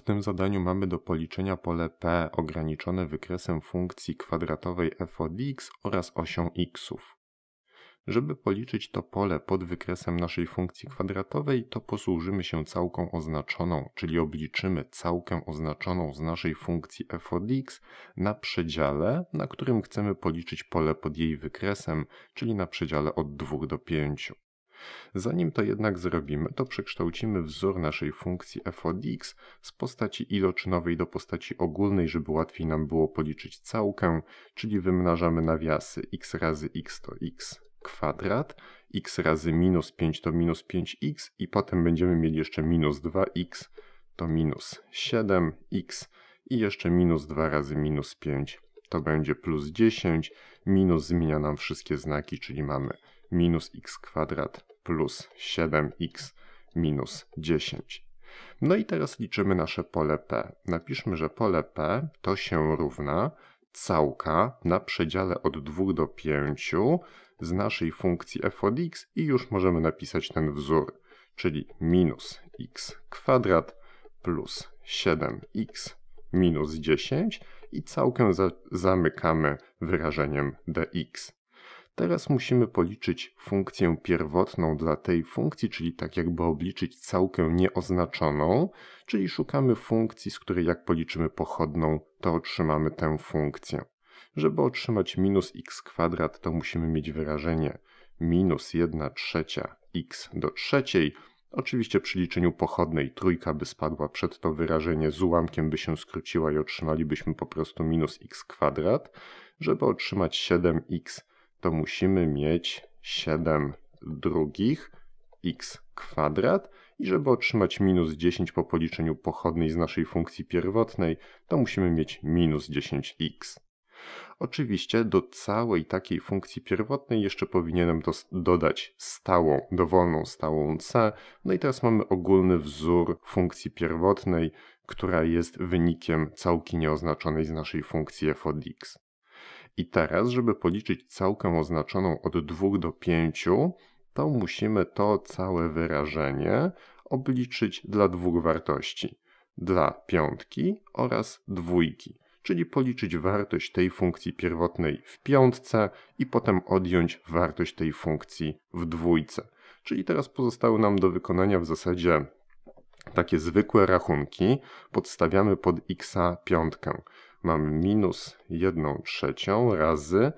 W tym zadaniu mamy do policzenia pole P ograniczone wykresem funkcji kwadratowej f od x oraz osią xów. Żeby policzyć to pole pod wykresem naszej funkcji kwadratowej, to posłużymy się całką oznaczoną, czyli obliczymy całkę oznaczoną z naszej funkcji f od x na przedziale, na którym chcemy policzyć pole pod jej wykresem, czyli na przedziale od 2 do 5. Zanim to jednak zrobimy, to przekształcimy wzór naszej funkcji f od x z postaci iloczynowej do postaci ogólnej, żeby łatwiej nam było policzyć całkę, czyli wymnażamy nawiasy x razy x to x kwadrat, x razy minus 5 to minus 5x i potem będziemy mieli jeszcze minus 2x to minus 7x i jeszcze minus 2 razy minus 5 to będzie plus 10, minus zmienia nam wszystkie znaki, czyli mamy minus x kwadrat plus 7x minus 10. No i teraz liczymy nasze pole P. Napiszmy, że pole P to się równa całka na przedziale od 2 do 5 z naszej funkcji f od x i już możemy napisać ten wzór, czyli minus x kwadrat plus 7x minus 10 i całkę za zamykamy wyrażeniem dx. Teraz musimy policzyć funkcję pierwotną dla tej funkcji, czyli tak jakby obliczyć całkę nieoznaczoną, czyli szukamy funkcji, z której jak policzymy pochodną, to otrzymamy tę funkcję. Żeby otrzymać minus x kwadrat, to musimy mieć wyrażenie minus 1 trzecia x do trzeciej. Oczywiście przy liczeniu pochodnej trójka by spadła przed to wyrażenie, z ułamkiem by się skróciła i otrzymalibyśmy po prostu minus x kwadrat. Żeby otrzymać 7x to musimy mieć 7 drugich x kwadrat i żeby otrzymać minus 10 po policzeniu pochodnej z naszej funkcji pierwotnej, to musimy mieć minus 10x. Oczywiście do całej takiej funkcji pierwotnej jeszcze powinienem dodać stałą, dowolną stałą c. No i teraz mamy ogólny wzór funkcji pierwotnej, która jest wynikiem całki nieoznaczonej z naszej funkcji f od x. I teraz, żeby policzyć całkę oznaczoną od 2 do 5, to musimy to całe wyrażenie obliczyć dla dwóch wartości. Dla piątki oraz dwójki, czyli policzyć wartość tej funkcji pierwotnej w piątce i potem odjąć wartość tej funkcji w dwójce. Czyli teraz pozostały nam do wykonania w zasadzie takie zwykłe rachunki. Podstawiamy pod x piątkę mamy minus 1 trzecią razy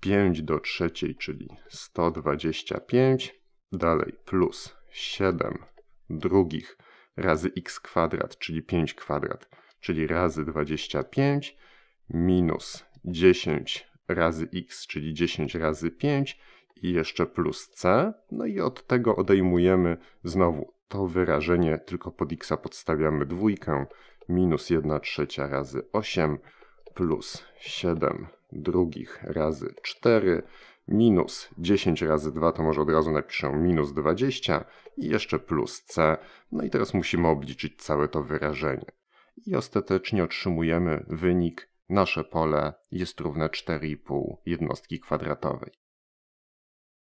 5 do trzeciej, czyli 125, dalej plus 7 drugich razy x kwadrat, czyli 5 kwadrat, czyli razy 25, minus 10 razy x, czyli 10 razy 5 i jeszcze plus c. No i od tego odejmujemy znowu to wyrażenie tylko pod x podstawiamy dwójkę, minus 1 trzecia razy 8 plus 7 drugich razy 4 minus 10 razy 2 to może od razu napiszę minus 20 i jeszcze plus c. No i teraz musimy obliczyć całe to wyrażenie. I ostatecznie otrzymujemy wynik nasze pole jest równe 4,5 jednostki kwadratowej.